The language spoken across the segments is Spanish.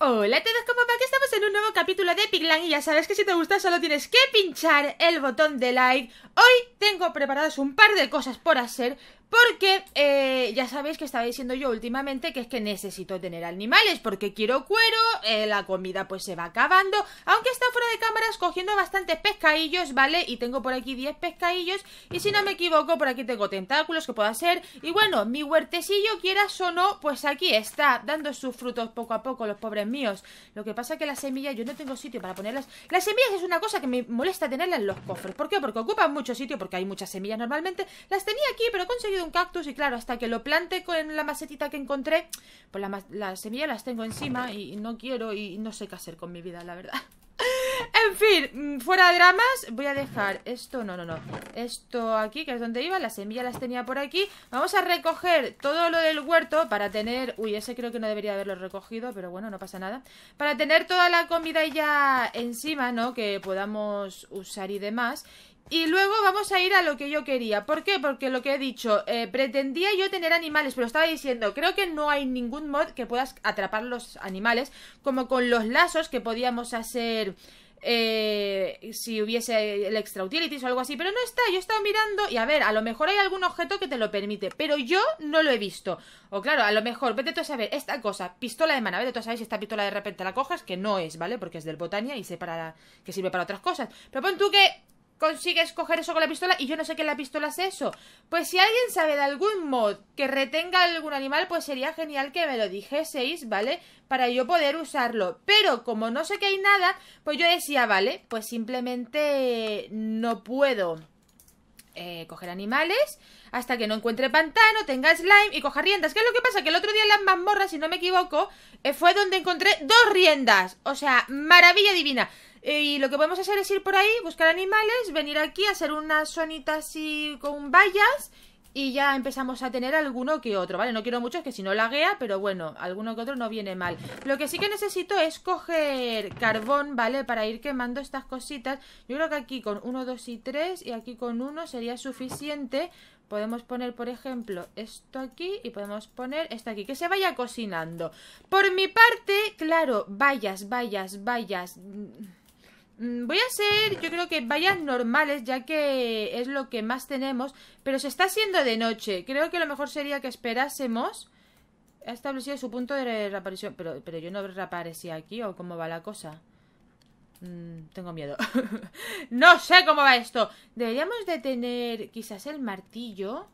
Hola a todos, ¿cómo va? Que estamos en un nuevo capítulo de Piglan y ya sabes que si te gusta solo tienes que pinchar el botón de like. Hoy tengo preparadas un par de cosas por hacer porque eh, ya sabéis que estaba diciendo yo últimamente que es que necesito tener animales porque quiero cuero, eh, la comida pues se va acabando, aunque está fuera de cámaras cogiendo bastantes pescadillos, ¿vale? Y tengo por aquí 10 pescadillos y si no me equivoco por aquí tengo tentáculos que puedo hacer y bueno, mi huertecillo quieras o no, pues aquí está dando sus frutos poco a poco los pobres míos. Lo que pasa es que las semillas yo no tengo sitio para ponerlas. Las semillas es una cosa que me molesta tenerlas en los cofres. ¿Por qué? Porque ocupan mucho sitio porque hay muchas semillas normalmente. Las tenía aquí pero he conseguido un cactus y claro, hasta que lo plante con la macetita que encontré, pues las semillas las tengo encima y no quiero y no sé qué hacer con mi vida, la verdad. En fin, mm, fuera de dramas, voy a dejar esto, no, no, no, esto aquí, que es donde iba, las semillas las tenía por aquí. Vamos a recoger todo lo del huerto para tener, uy, ese creo que no debería haberlo recogido, pero bueno, no pasa nada. Para tener toda la comida ya encima, ¿no? Que podamos usar y demás. Y luego vamos a ir a lo que yo quería. ¿Por qué? Porque lo que he dicho, eh, pretendía yo tener animales, pero estaba diciendo, creo que no hay ningún mod que puedas atrapar los animales, como con los lazos que podíamos hacer eh, si hubiese el extra utilities o algo así, pero no está, yo estaba mirando y a ver, a lo mejor hay algún objeto que te lo permite, pero yo no lo he visto. O claro, a lo mejor, vete tú a saber, esta cosa, pistola de mana, vete tú a saber si esta pistola de repente la cojas, que no es, ¿vale? Porque es del Botania y sé para, que sirve para otras cosas. Pero pon tú que consigues coger eso con la pistola y yo no sé qué la pistola es eso. Pues si alguien sabe de algún mod que retenga algún animal, pues sería genial que me lo dijeseis, ¿vale? Para yo poder usarlo. Pero como no sé que hay nada, pues yo decía, vale, pues simplemente no puedo eh, coger animales hasta que no encuentre pantano, tenga slime y coja riendas. ¿Qué es lo que pasa? Que el otro día en las mazmorras, si no me equivoco, eh, fue donde encontré dos riendas. O sea, maravilla divina. Eh, y lo que podemos hacer es ir por ahí, buscar animales, venir aquí, hacer unas sonitas y con vallas y ya empezamos a tener alguno que otro, ¿vale? No quiero muchos que si no laguea, pero bueno, alguno que otro no viene mal. Lo que sí que necesito es coger carbón, ¿vale? Para ir quemando estas cositas. Yo creo que aquí con uno, dos y tres y aquí con uno sería suficiente Podemos poner, por ejemplo, esto aquí y podemos poner esto aquí, que se vaya cocinando. Por mi parte, claro, vayas, vayas, vayas. Mm, mm, voy a hacer, yo creo que vallas normales, ya que es lo que más tenemos, pero se está haciendo de noche. Creo que lo mejor sería que esperásemos. Ha establecido su punto de reaparición, pero, pero yo no reaparecí aquí, ¿o cómo va la cosa? Mm, tengo miedo. no sé cómo va esto. Deberíamos de tener quizás el martillo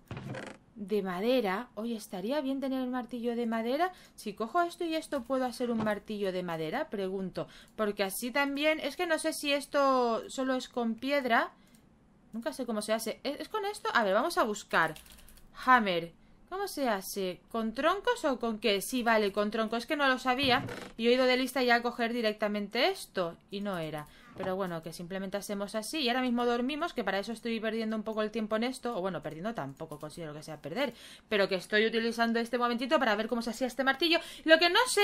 de madera. Oye, estaría bien tener el martillo de madera. Si cojo esto y esto, ¿puedo hacer un martillo de madera? Pregunto. Porque así también... Es que no sé si esto solo es con piedra. Nunca sé cómo se hace. ¿Es, con esto? A ver, vamos a buscar. Hammer. ¿Cómo se hace? ¿Con troncos o con qué? Sí, vale, con troncos. Es que no lo sabía. Y he ido de lista ya a coger directamente esto. Y no era. Pero bueno, que simplemente hacemos así. Y ahora mismo dormimos, que para eso estoy perdiendo un poco el tiempo en esto. O bueno, perdiendo tampoco considero que sea perder. Pero que estoy utilizando este momentito para ver cómo se hacía este martillo. Lo que no sé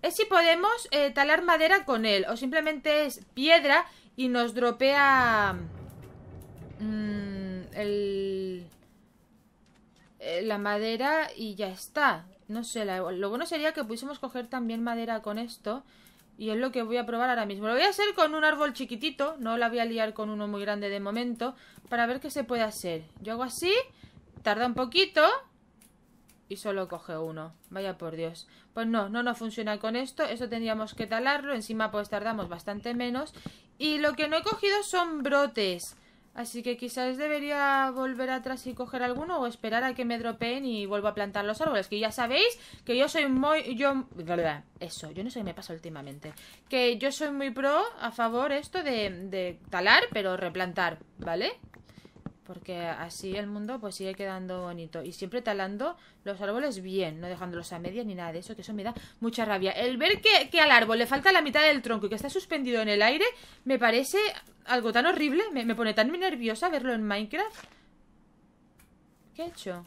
es si podemos eh, talar madera con él. O simplemente es piedra y nos dropea... Mm, el... Eh, la madera y ya está. No sé, lo bueno sería que pudiésemos coger también madera con esto. Y es lo que voy a probar ahora mismo. Lo voy a hacer con un árbol chiquitito. No la voy a liar con uno muy grande de momento. Para ver qué se puede hacer. Yo hago así. Tarda un poquito. Y solo coge uno. Vaya por Dios. Pues no, no nos funciona con esto. Eso tendríamos que talarlo. Encima pues tardamos bastante menos. Y lo que no he cogido son brotes. Así que quizás debería volver atrás y coger alguno o esperar a que me dropeen y vuelvo a plantar los árboles. Que ya sabéis que yo soy muy... Yo... Eso, yo no sé qué me pasa últimamente. Que yo soy muy pro a favor esto de, de talar, pero replantar, ¿vale? porque así el mundo pues sigue quedando bonito y siempre talando los árboles bien, no dejándolos a media ni nada de eso, que eso me da mucha rabia. El ver que, al árbol le falta la mitad del tronco y que está suspendido en el aire me parece algo tan horrible, me, me pone tan nerviosa verlo en Minecraft. ¿Qué he hecho?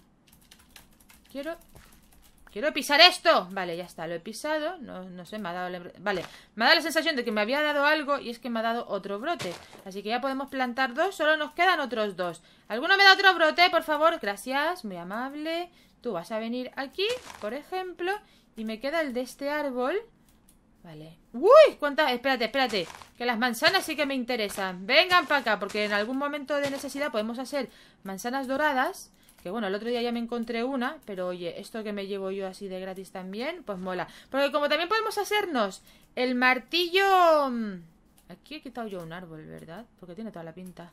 Quiero ¡Quiero pisar esto! Vale, ya está, lo he pisado. No, no sé, me ha dado... Vale, me ha dado la sensación de que me había dado algo y es que me ha dado otro brote. Así que ya podemos plantar dos, solo nos quedan otros dos. ¿Alguno me da otro brote, por favor? Gracias, muy amable. Tú vas a venir aquí, por ejemplo, y me queda el de este árbol. Vale. ¡Uy! ¿Cuántas? Espérate, espérate. Que las manzanas sí que me interesan. Vengan para acá, porque en algún momento de necesidad podemos hacer manzanas doradas que bueno, el otro día ya me encontré una, pero oye, esto que me llevo yo así de gratis también, pues mola. Porque como también podemos hacernos el martillo... Mm, aquí he quitado yo un árbol, ¿verdad? Porque tiene toda la pinta.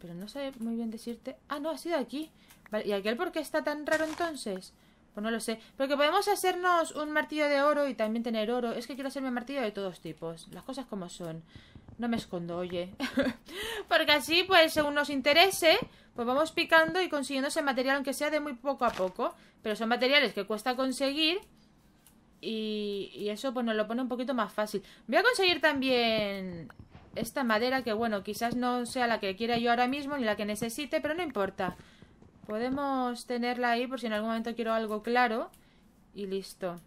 Pero no sé muy bien decirte... Ah, no, ha sido aquí. Vale, ¿y aquel por qué está tan raro entonces? Pues no lo sé. Porque podemos hacernos un martillo de oro y también tener oro. Es que quiero hacerme martillo de todos tipos. Las cosas como son. No me escondo, oye. Porque así, pues, según nos interese, pues vamos picando y consiguiendo ese material, aunque sea de muy poco a poco. Pero son materiales que cuesta conseguir. Y, y eso, pues, nos lo pone un poquito más fácil. Voy a conseguir también esta madera, que bueno, quizás no sea la que quiera yo ahora mismo, ni la que necesite, pero no importa. Podemos tenerla ahí por si en algún momento quiero algo claro. Y listo.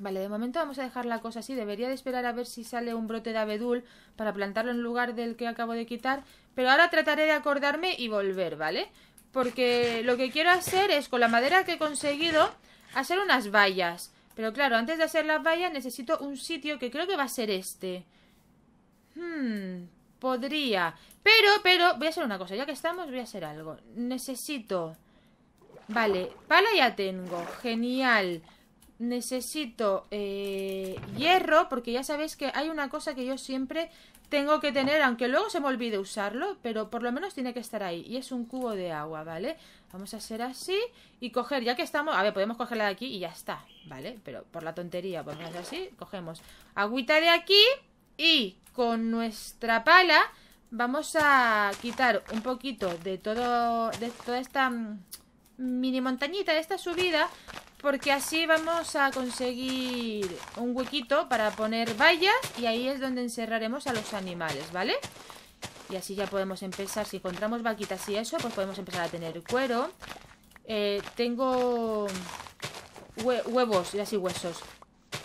Vale, de momento vamos a dejar la cosa así. Debería de esperar a ver si sale un brote de abedul para plantarlo en lugar del que acabo de quitar. Pero ahora trataré de acordarme y volver, ¿vale? Porque lo que quiero hacer es, con la madera que he conseguido, hacer unas vallas. Pero claro, antes de hacer las vallas necesito un sitio que creo que va a ser este. Hmm, Podría. Pero, pero, voy a hacer una cosa. Ya que estamos, voy a hacer algo. Necesito... Vale, pala ya tengo. Genial. Necesito eh, hierro, porque ya sabéis que hay una cosa que yo siempre tengo que tener, aunque luego se me olvide usarlo, pero por lo menos tiene que estar ahí. Y es un cubo de agua, ¿vale? Vamos a hacer así y coger, ya que estamos... A ver, podemos cogerla de aquí y ya está, ¿vale? Pero por la tontería, pues así, cogemos agüita de aquí y con nuestra pala vamos a quitar un poquito de todo toda esta mm, mini montañita, De esta subida, porque así vamos a conseguir un huequito para poner vallas y ahí es donde encerraremos a los animales, ¿vale? Y así ya podemos empezar, si encontramos vaquitas y eso, pues podemos empezar a tener cuero. Eh, tengo huevos y así huesos.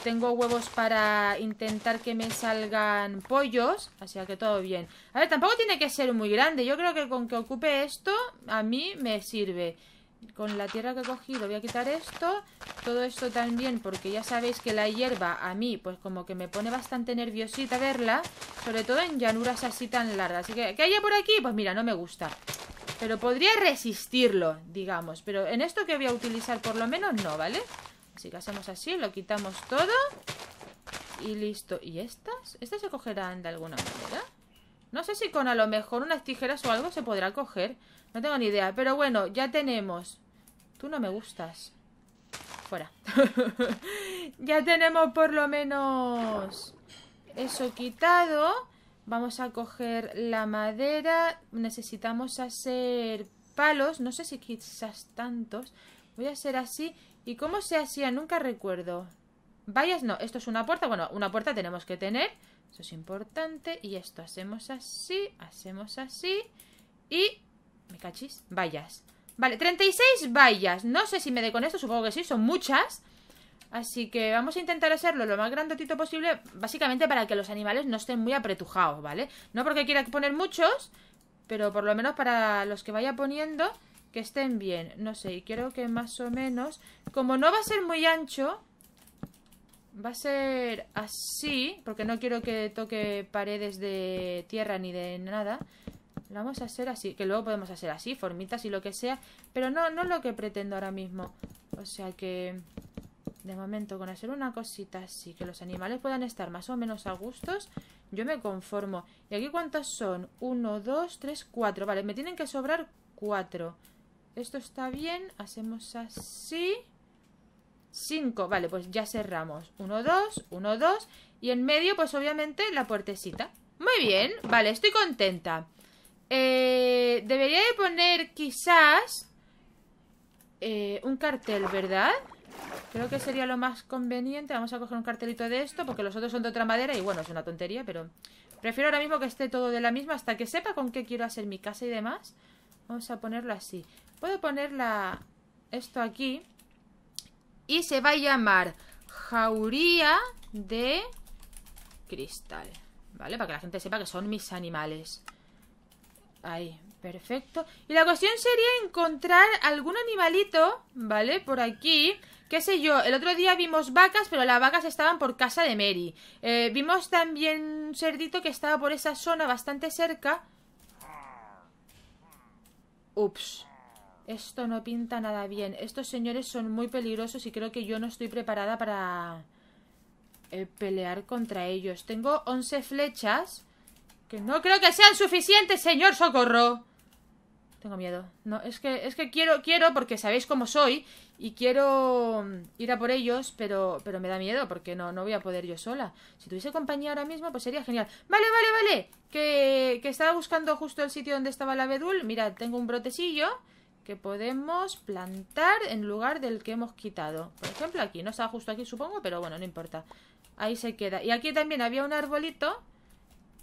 Tengo huevos para intentar que me salgan pollos. Así que todo bien. A ver, tampoco tiene que ser muy grande. Yo creo que con que ocupe esto, a mí me sirve. Con la tierra que he cogido voy a quitar esto. Todo esto también, porque ya sabéis que la hierba a mí, pues como que me pone bastante nerviosita verla. Sobre todo en llanuras así tan largas. Así que, ¿qué haya por aquí? Pues mira, no me gusta. Pero podría resistirlo, digamos. Pero en esto que voy a utilizar por lo menos no, ¿vale? vale Así que hacemos así, lo quitamos todo. Y listo. ¿Y estas? ¿Estas se cogerán de alguna manera? No sé si con a lo mejor unas tijeras o algo se podrá coger. No tengo ni idea. Pero bueno, ya tenemos. Tú no me gustas. Fuera. ya tenemos por lo menos eso quitado. Vamos a coger la madera. Necesitamos hacer palos. No sé si quizás tantos. Voy a hacer así ¿Y cómo se hacía? Nunca recuerdo. Vallas no, esto es una puerta. Bueno, una puerta tenemos que tener. Eso es importante. Y esto hacemos así, hacemos así. Y... ¿Me cachis? Vallas. Vale, 36 vallas. No sé si me dé con esto, supongo que sí, son muchas. Así que vamos a intentar hacerlo lo más grandotito posible, básicamente para que los animales no estén muy apretujados, ¿vale? No porque quiera poner muchos, pero por lo menos para los que vaya poniendo que estén bien, no sé, y quiero que más o menos, como no va a ser muy ancho, va a ser así, porque no quiero que toque paredes de tierra ni de nada, vamos a hacer así, que luego podemos hacer así, formitas y lo que sea, pero no, no lo que pretendo ahora mismo, o sea que... De momento, con hacer una cosita así, que los animales puedan estar más o menos a gustos, yo me conformo. ¿Y aquí cuántos son? Uno, dos, tres, cuatro. Vale, me tienen que sobrar cuatro. Esto está bien. Hacemos así. 5, vale, pues ya cerramos Uno, 2, uno, dos Y en medio, pues obviamente, la puertecita Muy bien, vale, estoy contenta eh, Debería de poner quizás eh, Un cartel, ¿verdad? Creo que sería lo más conveniente Vamos a coger un cartelito de esto Porque los otros son de otra madera y bueno, es una tontería Pero prefiero ahora mismo que esté todo de la misma Hasta que sepa con qué quiero hacer mi casa y demás Vamos a ponerlo así Puedo ponerla, esto aquí. Y se va a llamar Jauría de Cristal. ¿Vale? Para que la gente sepa que son mis animales. Ahí, perfecto. Y la cuestión sería encontrar algún animalito, ¿vale? Por aquí. Qué sé yo, el otro día vimos vacas, pero las vacas estaban por casa de Mary. Eh, vimos también un cerdito que estaba por esa zona bastante cerca. Ups. Esto no pinta nada bien. Estos señores son muy peligrosos y creo que yo no estoy preparada para eh, pelear contra ellos. Tengo 11 flechas que no creo que sean suficientes, señor socorro. Tengo miedo. No, es que es que quiero quiero porque sabéis cómo soy y quiero mm, ir a por ellos, pero pero me da miedo porque no no voy a poder yo sola. Si tuviese compañía ahora mismo, pues sería genial. Vale, vale, vale. Que estaba buscando justo el sitio donde estaba la bedul. Mira, tengo un brotecillo que podemos plantar en lugar del que hemos quitado. Por ejemplo, aquí. No está justo aquí, supongo, pero bueno, no importa. Ahí se queda. Y aquí también había un arbolito.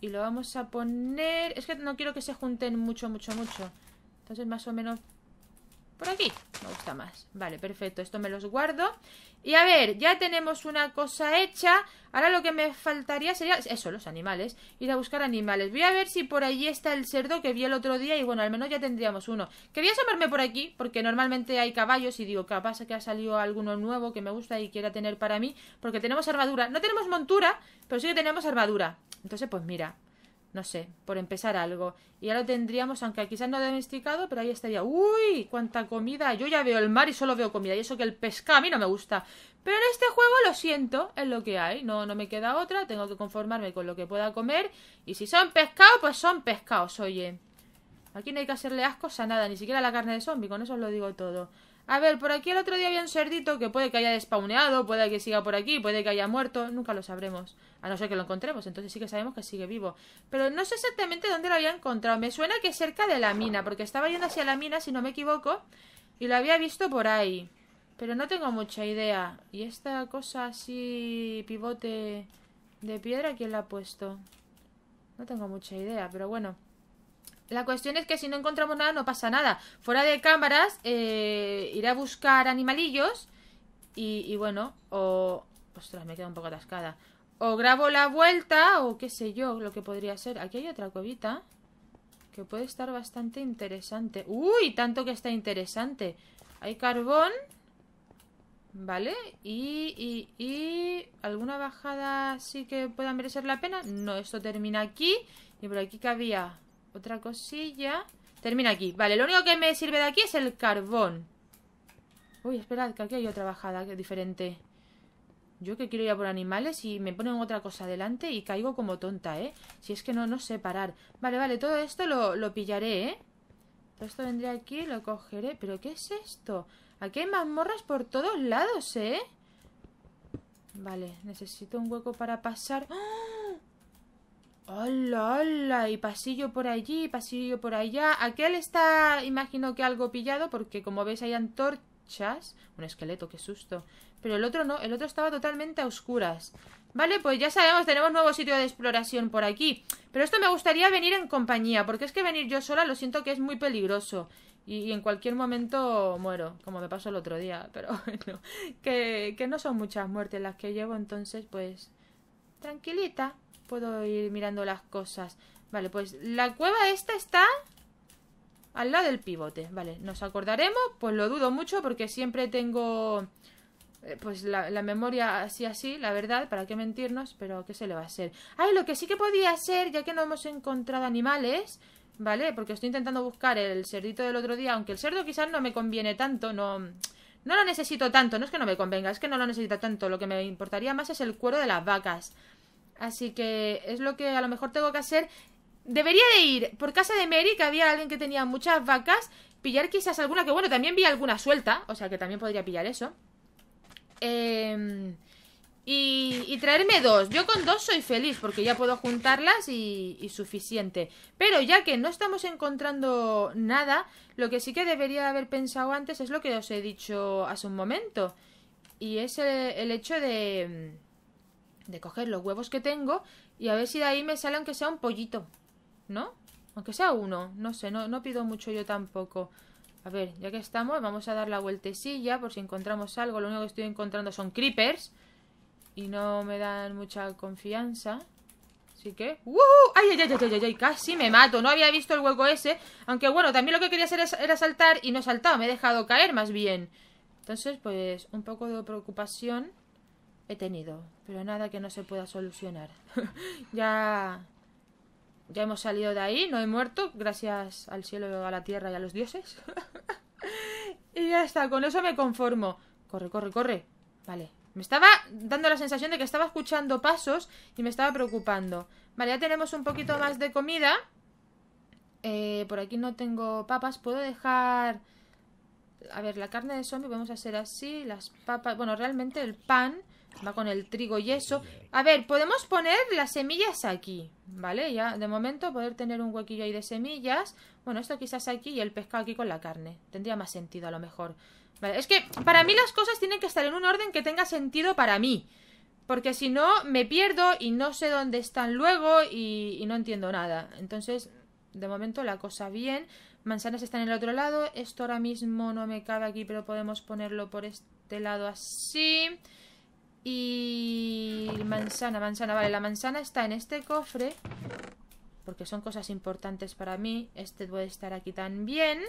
Y lo vamos a poner... Es que no quiero que se junten mucho, mucho, mucho. Entonces más o menos por aquí, me gusta más Vale, perfecto, esto me los guardo Y a ver, ya tenemos una cosa hecha Ahora lo que me faltaría sería Eso, los animales, ir a buscar animales Voy a ver si por allí está el cerdo que vi el otro día Y bueno, al menos ya tendríamos uno Quería asomarme por aquí, porque normalmente hay caballos Y digo, capaz que ha salido alguno nuevo Que me gusta y quiera tener para mí Porque tenemos armadura, no tenemos montura Pero sí que tenemos armadura Entonces pues mira, no sé, por empezar algo. Y ya lo tendríamos, aunque quizás no domesticado, pero ahí estaría. ¡Uy! ¡Cuánta comida! Yo ya veo el mar y solo veo comida. Y eso que el pescado a mí no me gusta. Pero en este juego lo siento, es lo que hay. No, no me queda otra, tengo que conformarme con lo que pueda comer. Y si son pescados, pues son pescados, oye. Aquí no hay que hacerle ascos a nada, ni siquiera la carne de zombie, con eso os lo digo todo. A ver, por aquí el otro día había un cerdito que puede que haya despauneado, puede que siga por aquí, puede que haya muerto, nunca lo sabremos. A no ser que lo encontremos, entonces sí que sabemos que sigue vivo. Pero no sé exactamente dónde lo había encontrado. Me suena que cerca de la mina, porque estaba yendo hacia la mina, si no me equivoco, y lo había visto por ahí. Pero no tengo mucha idea. ¿Y esta cosa así, pivote de piedra, quién la ha puesto? No tengo mucha idea, pero bueno. La cuestión es que si no encontramos nada, no pasa nada. Fuera de cámaras, eh, iré a buscar animalillos. Y, bueno, o. Ostras, me quedo un poco atascada. O grabo la vuelta, o qué sé yo, lo que podría ser. Aquí hay otra cuevita. Que puede estar bastante interesante. ¡Uy! Tanto que está interesante. Hay carbón. ¿Vale? Y, y, y... ¿Alguna bajada sí que pueda merecer la pena? No, esto termina aquí. Y por aquí cabía... había otra cosilla. Termina aquí. Vale, lo único que me sirve de aquí es el carbón. Uy, esperad, que aquí hay otra bajada diferente. Yo que quiero ir a por animales y me ponen otra cosa delante y caigo como tonta, ¿eh? Si es que no, no sé parar. Vale, vale, todo esto lo, lo pillaré, ¿eh? Todo esto vendría aquí, lo cogeré. ¿Pero qué es esto? Aquí hay mazmorras por todos lados, ¿eh? Vale, necesito un hueco para pasar. ¡Ah! Hola, hola, y pasillo por allí, pasillo por allá. Aquel está, imagino que algo pillado, porque como veis hay antorchas. Un esqueleto, qué susto. Pero el otro no, el otro estaba totalmente a oscuras. Vale, pues ya sabemos, tenemos nuevo sitio de exploración por aquí. Pero esto me gustaría venir en compañía, porque es que venir yo sola lo siento que es muy peligroso. Y, en cualquier momento muero, como me pasó el otro día. Pero bueno, que, que no son muchas muertes las que llevo, entonces pues... Tranquilita puedo ir mirando las cosas. Vale, pues la cueva esta está al lado del pivote. Vale, nos acordaremos, pues lo dudo mucho porque siempre tengo eh, pues la, memoria así así, la verdad, para qué mentirnos, pero qué se le va a hacer. Ay, lo que sí que podía ser, ya que no hemos encontrado animales, ¿vale? Porque estoy intentando buscar el cerdito del otro día, aunque el cerdo quizás no me conviene tanto, no... No lo necesito tanto, no es que no me convenga, es que no lo necesito tanto. Lo que me importaría más es el cuero de las vacas. Así que es lo que a lo mejor tengo que hacer. Debería de ir por casa de Mary, que había alguien que tenía muchas vacas, pillar quizás alguna, que bueno, también vi alguna suelta, o sea que también podría pillar eso. Em, y, traerme dos. Yo con dos soy feliz porque ya puedo juntarlas y, suficiente. Pero ya que no estamos encontrando nada, lo que sí que debería haber pensado antes es lo que os he dicho hace un momento. Y es el hecho de de coger los huevos que tengo y a ver si de ahí me sale aunque sea un pollito, ¿no? Aunque sea uno, no sé, no, no pido mucho yo tampoco. A ver, ya que estamos, vamos a dar la vueltecilla por si encontramos algo. Lo único que estoy encontrando son creepers y no me dan mucha confianza. Así que... ¡Uh! ¡Ay, ay, ay, ay, ay, ay! Casi me mato. No había visto el hueco ese. Aunque bueno, también lo que quería hacer era saltar y no he saltado. Me he dejado caer más bien. Entonces, pues, un poco de preocupación he tenido, pero nada que no se pueda solucionar. ya ya hemos salido de ahí, no he muerto, gracias al cielo, a la tierra y a los dioses. y ya está, con eso me conformo. Corre, corre, corre. Vale. Me estaba dando la sensación de que estaba escuchando pasos y me estaba preocupando. Vale, ya tenemos un poquito más de comida. Eh, por aquí no tengo papas. Puedo dejar... A ver, la carne de zombie vamos a hacer así. Las papas... Bueno, realmente el pan... Va con el trigo y eso. A ver, podemos poner las semillas aquí, ¿vale? Ya, de momento, poder tener un huequillo ahí de semillas. Bueno, esto quizás aquí y el pescado aquí con la carne. Tendría más sentido, a lo mejor. Vale, es que para mí las cosas tienen que estar en un orden que tenga sentido para mí. Porque si no, me pierdo y no sé dónde están luego y, y no entiendo nada. Entonces, de momento la cosa bien. Manzanas están en el otro lado. Esto ahora mismo no me cabe aquí, pero podemos ponerlo por este lado así. Y... manzana, manzana, vale, la manzana está en este cofre Porque son cosas importantes para mí Este puede estar aquí también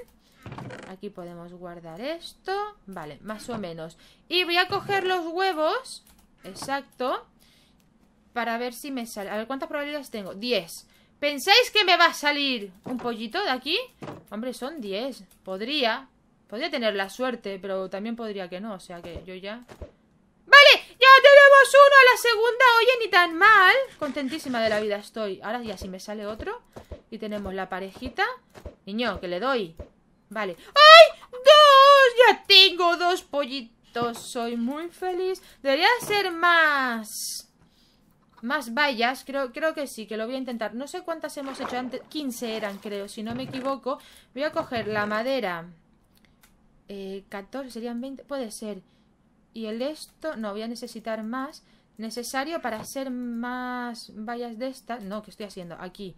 Aquí podemos guardar esto Vale, más o menos Y voy a coger los huevos Exacto Para ver si me sale A ver cuántas probabilidades tengo 10 ¿Pensáis que me va a salir un pollito de aquí? Hombre, son 10 Podría Podría tener la suerte Pero también podría que no O sea que yo ya tenemos uno a la segunda! Oye, ni tan mal. Contentísima de la vida estoy. Ahora ya si me sale otro. Y tenemos la parejita. Niño, que le doy. Vale. ¡Ay! ¡Dos! Ya tengo dos pollitos. Soy muy feliz. Debería ser más... Más vallas, creo, creo que sí, que lo voy a intentar No sé cuántas hemos hecho antes, 15 eran creo, si no me equivoco Voy a coger la madera 14, eh, serían 20, puede ser y el esto no voy a necesitar más necesario para hacer más vallas de estas no que estoy haciendo aquí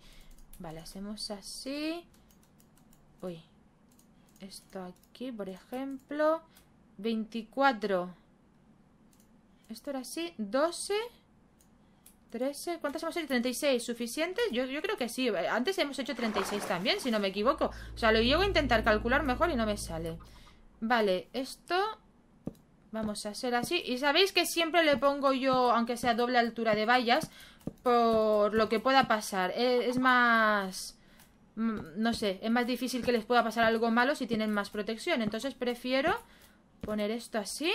vale hacemos así uy esto aquí por ejemplo 24 esto era así 12 13, ¿cuántas hemos hecho? 36, ¿suficientes? Yo, yo creo que sí, antes hemos hecho 36 también, si no me equivoco O sea, lo llevo a intentar calcular mejor y no me sale Vale, esto Vamos a hacer así. Y sabéis que siempre le pongo yo, aunque sea doble altura de vallas, por lo que pueda pasar. Eh, es, más... Mm, no sé, es más difícil que les pueda pasar algo malo si tienen más protección. Entonces prefiero poner esto así.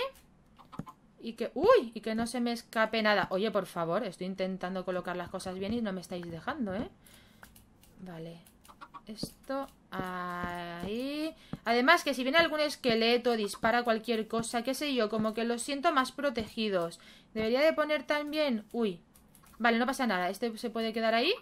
Y que... ¡Uy! Y que no se me escape nada. Oye, por favor, estoy intentando colocar las cosas bien y no me estáis dejando, ¿eh? Vale esto ahí. Además que si viene algún esqueleto, dispara cualquier cosa, qué sé yo, como que los siento más protegidos. Debería de poner también... Uy, vale, no pasa nada, este se puede quedar ahí.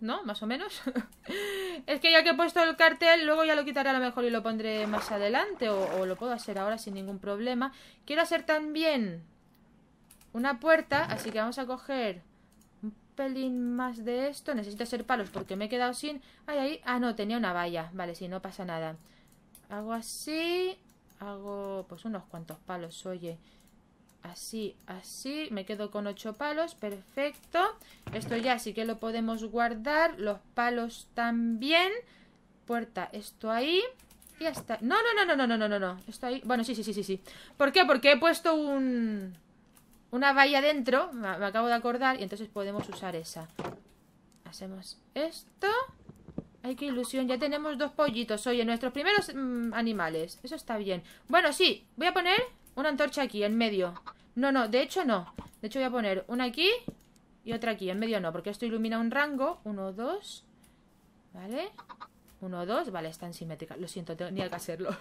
¿No? Más o menos. es que ya que he puesto el cartel, luego ya lo quitaré a lo mejor y lo pondré más adelante. O, o lo puedo hacer ahora sin ningún problema. Quiero hacer también una puerta, así que vamos a coger pelín más de esto. Necesito hacer palos porque me he quedado sin... Ay, ahí... Ah, no, tenía una valla. Vale, sí, no pasa nada. Hago así... Hago pues unos cuantos palos, oye. Así, así. Me quedo con ocho palos. Perfecto. Esto ya sí que lo podemos guardar. Los palos también. Puerta, esto ahí. Y ya está. No, no, no, no, no, no, no, no. Esto ahí... Bueno, sí, sí, sí, sí, sí. ¿Por qué? Porque he puesto un una valla dentro, me, acabo de acordar, y entonces podemos usar esa. Hacemos esto. Ay, qué ilusión, ya tenemos dos pollitos, oye, nuestros primeros mm, animales. Eso está bien. Bueno, sí, voy a poner una antorcha aquí, en medio. No, no, de hecho no. De hecho voy a poner una aquí y otra aquí. En medio no, porque esto ilumina un rango. Uno, dos. ¿Vale? 1, dos, vale, están simétricas. Lo siento, tenía que hacerlo.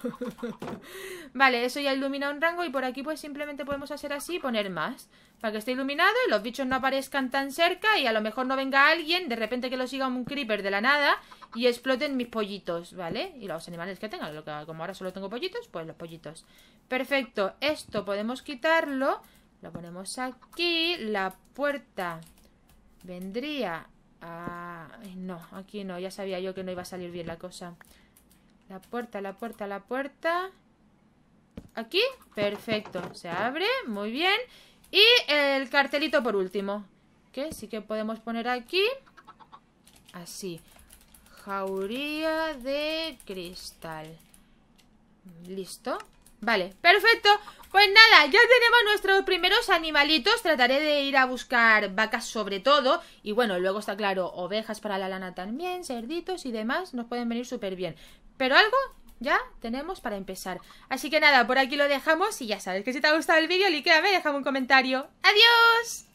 vale, eso ya ilumina un rango y por aquí pues simplemente podemos hacer así y poner más. Para que esté iluminado y los bichos no aparezcan tan cerca y a lo mejor no venga alguien, de repente que lo siga un creeper de la nada y exploten mis pollitos, ¿vale? Y los animales que tengan, lo que, como ahora solo tengo pollitos, pues los pollitos. Perfecto, esto podemos quitarlo. Lo ponemos aquí, la puerta vendría Ah, no, aquí no, ya sabía yo que no iba a salir bien la cosa. La puerta, la puerta, la puerta. Aquí, perfecto, se abre, muy bien. Y el cartelito por último, que sí que podemos poner aquí. Así, jauría de cristal. Listo, Vale, perfecto. Pues nada, ya tenemos nuestros primeros animalitos. Trataré de ir a buscar vacas sobre todo. Y bueno, luego está claro, ovejas para la lana también, cerditos y demás. Nos pueden venir súper bien. Pero algo ya tenemos para empezar. Así que nada, por aquí lo dejamos. Y ya sabes que si te ha gustado el vídeo, Y déjame un comentario. ¡Adiós!